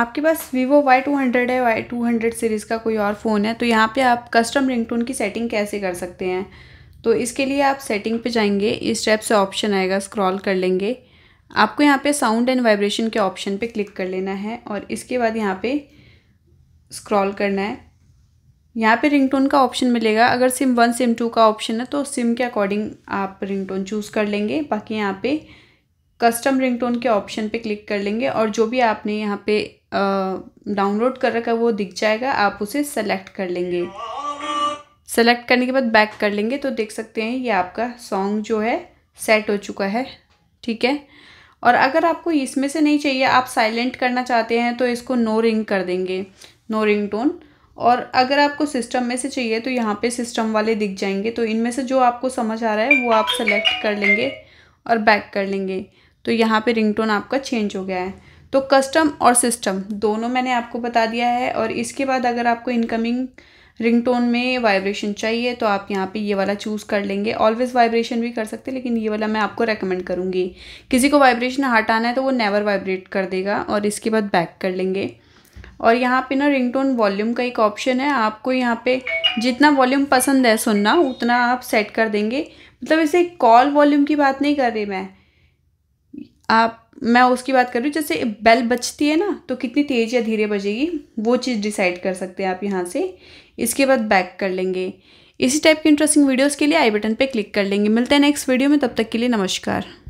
आपके पास Vivo Y two hundred है वाई टू हंड्रेड सीरीज़ का कोई और फ़ोन है तो यहाँ पे आप कस्टम रिंगटोन की सेटिंग कैसे कर सकते हैं तो इसके लिए आप सेटिंग पे जाएंगे इस टाइप से ऑप्शन आएगा स्क्रॉल कर लेंगे आपको यहाँ पे साउंड एंड वाइब्रेशन के ऑप्शन पे क्लिक कर लेना है और इसके बाद यहाँ पे स्क्रॉल करना है यहाँ पे रिंगटोन का ऑप्शन मिलेगा अगर सिम वन सिम टू का ऑप्शन है तो सिम के अकॉर्डिंग आप रिंगटोन चूज़ कर लेंगे बाकी यहाँ पे कस्टम रिंगटोन के ऑप्शन पे क्लिक कर लेंगे और जो भी आपने यहाँ पे डाउनलोड कर रखा है वो दिख जाएगा आप उसे सेलेक्ट कर लेंगे सेलेक्ट करने के बाद बैक कर लेंगे तो देख सकते हैं ये आपका सॉन्ग जो है सेट हो चुका है ठीक है और अगर आपको इसमें से नहीं चाहिए आप साइलेंट करना चाहते हैं तो इसको नो रिंग कर देंगे नो रिंग टोन और अगर आपको सिस्टम में से चाहिए तो यहाँ पे सिस्टम वाले दिख जाएंगे तो इनमें से जो आपको समझ आ रहा है वो आप सेलेक्ट कर लेंगे और बैक कर लेंगे तो यहाँ पे रिंगटोन आपका चेंज हो गया है तो कस्टम और सिस्टम दोनों मैंने आपको बता दिया है और इसके बाद अगर आपको इनकमिंग रिंगटोन में वाइब्रेशन चाहिए तो आप यहाँ पे ये वाला चूज़ कर लेंगे ऑलवेज़ वाइब्रेशन भी कर सकते हैं लेकिन ये वाला मैं आपको रेकमेंड करूँगी किसी को वाइब्रेशन हटाना है तो वो नेवर वाइब्रेट कर देगा और इसके बाद बैक कर लेंगे और यहाँ पे ना रिंगटोन वॉल्यूम का एक ऑप्शन है आपको यहाँ पे जितना वॉल्यूम पसंद है सुनना उतना आप सेट कर देंगे मतलब इसे कॉल वॉल्यूम की बात नहीं कर रही मैं आप मैं उसकी बात कर रही हूँ जैसे बेल बजती है ना तो कितनी तेज़ या धीरे बजेगी वो चीज़ डिसाइड कर सकते हैं आप यहाँ से इसके बाद बैक कर लेंगे इसी टाइप की इंटरेस्टिंग वीडियोस के लिए आई बटन पे क्लिक कर लेंगे मिलते हैं नेक्स्ट वीडियो में तब तक के लिए नमस्कार